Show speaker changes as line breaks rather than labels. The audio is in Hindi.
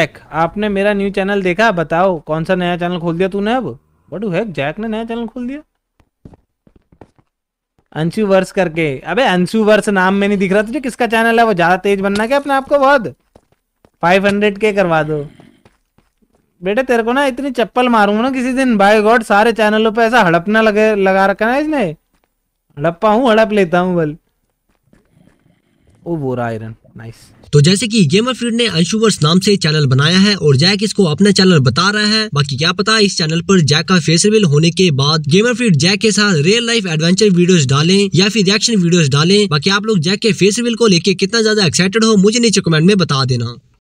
जैक आपने मेरा न्यू चैनल देखा बताओ कौन सा नया चैनल खोल दिया तूने अब वट हैक जैक ने नया चैनल खोल दिया अंशु वर्ष करके अबे अंशु वर्ष नाम में नहीं दिख रहा तुझे किसका चैनल है वो ज्यादा तेज बनना क्या अपने आपको बहुत फाइव हंड्रेड के करवा दो बेटे तेरे को ना इतनी चप्पल मारूंगा ना किसी दिन बाय गॉड सारे चैनलों पे ऐसा हड़पना लगे लगा रखा ना इसने हड़प्पा हूँ हड़प लेता हूँ बल तो
जैसे कि गेमर फ्रीड ने अंशुवर्स नाम से चैनल बनाया है और जैक इसको अपना चैनल बता रहा है बाकी क्या पता इस चैनल पर जैक का फेस होने के बाद गेमर फ्रीड जैक के साथ रियल लाइफ एडवेंचर वीडियोस डालें या फिर रिएक्शन वीडियोस डालें बाकी आप लोग जैक के फेस को लेके कितना ज्यादा एक्साइटेड हो मुझे नीचे कमेंट में बता देना